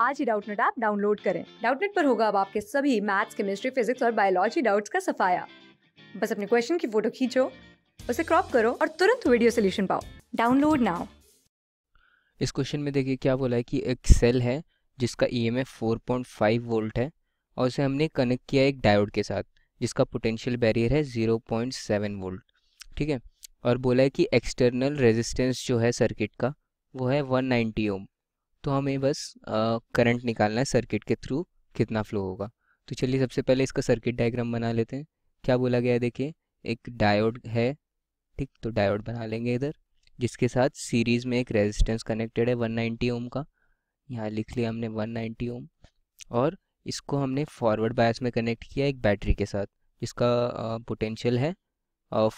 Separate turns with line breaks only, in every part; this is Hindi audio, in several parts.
आज ही डाउटनेट ऐप डाउनलोड करें डाउटनेट पर होगा अब आपके सभी मैथ्स केमिस्ट्री फिजिक्स और बायोलॉजी डाउट्स का सफाया बस अपने क्वेश्चन की फोटो खींचो उसे क्रॉप करो और तुरंत वीडियो सोल्यूशन पाओ डाउनलोड नाउ
इस क्वेश्चन में देखिए क्या बोला है कि एक सेल है जिसका E M F four point five volt है और उसे हमने कनेक्ट किया एक डायोड के साथ जिसका पोटेंशियल बैरियर है ज़ीरो पॉइंट सेवन वोल्ट ठीक है और बोला है कि एक्सटर्नल रेजिस्टेंस जो है सर्किट का वो है वन नाइन्टी ओम तो हमें बस करंट निकालना है सर्किट के थ्रू कितना फ्लो होगा तो चलिए सबसे पहले इसका सर्किट डायग्राम बना लेते हैं क्या बोला गया है देखिए एक डायोड है ठीक तो डायोड बना लेंगे इधर जिसके साथ सीरीज़ में एक रेजिस्टेंस कनेक्टेड है 190 ओम का यहाँ लिख लिया हमने 190 ओम और इसको हमने फॉरवर्ड बायस में कनेक्ट किया एक बैटरी के साथ जिसका पोटेंशियल है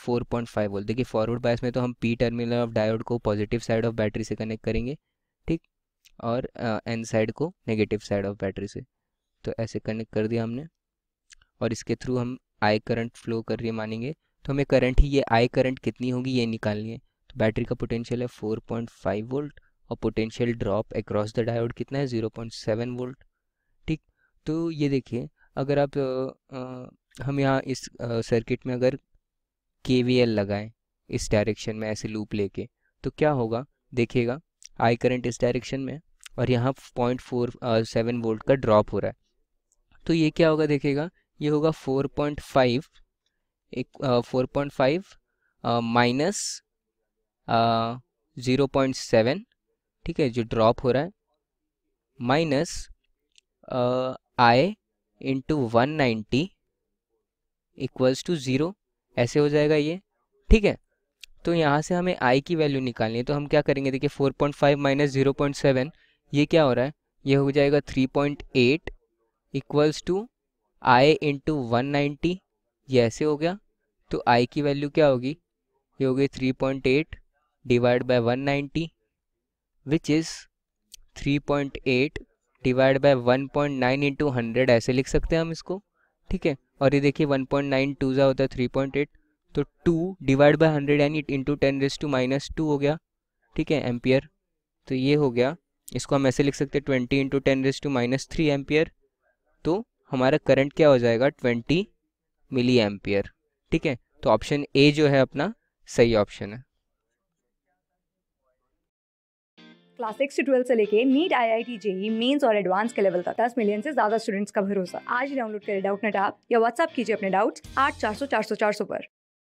फोर पॉइंट फाइव वोल्ट देखिए फॉरवर्ड बायस में तो हम पी टर्मिनल ऑफ डायोड को पॉजिटिव साइड ऑफ बैटरी से कनेक्ट करेंगे और एन साइड को नेगेटिव साइड ऑफ बैटरी से तो ऐसे कनेक्ट कर दिया हमने और इसके थ्रू हम आई करंट फ्लो कर रही है मानेंगे तो हमें करंट ही ये आई करंट कितनी होगी ये निकालनी है तो बैटरी का पोटेंशियल है 4.5 वोल्ट और potential drop across the diode कितना है 0.7 वोल्ट ठीक तो ये देखिए अगर आप आ, हम यहाँ इस सर्किट में अगर के लगाएं इस डायरेक्शन में ऐसे लूप लेके तो क्या होगा देखिएगा आई करंट इस डायरेक्शन में और यहाँ पॉइंट फोर सेवन वोल्ट का ड्रॉप हो रहा है तो ये क्या होगा देखेगा ये होगा फोर पॉइंट फाइव एक four point five minus zero point seven ठीक है जो ड्रॉप हो रहा है minus I into one ninety equals to zero ऐसे हो जाएगा ये ठीक है तो यहाँ से हमें आई की वैल्यू निकालनी है तो हम क्या करेंगे देखिए four point five minus zero point seven ये क्या हो रहा है ये हो जाएगा three point eight equals to I into one ninety ये ऐसे हो गया तो आई की वैल्यू क्या होगी ये होगी three point eight divide by one ninety which is three point eight divide by one point nine into hundred ऐसे लिख सकते हैं हम इसको ठीक है और ये देखिए वन पॉइंट नाइन टू ज़ा होता है थ्री पॉइंट एट तो two divide by hundred and it into ten raise to minus two हो गया ठीक है एम्पियर तो ये हो गया इसको हम ऐसे लिख सकते हैं twenty into ten raise to minus three ampere तो हमारा करंट क्या हो जाएगा ट्वेंटी मिली एम्पियर ठीक है तो ऑप्शन ए जो है अपना सही ऑप्शन है
क्लास सिक्स से ट्वेल्थ से लेके NEET I I T JEE mains और एडवांस के लेवल तक दस मिलियन से ज्यादा स्टूडेंट्स का भरोसा आज डाउनलोड करें डाउट नेट आप या व्हाट्सअप कीजिए अपने डाउट्स आठ चार सौ चार सौ चार सौ पर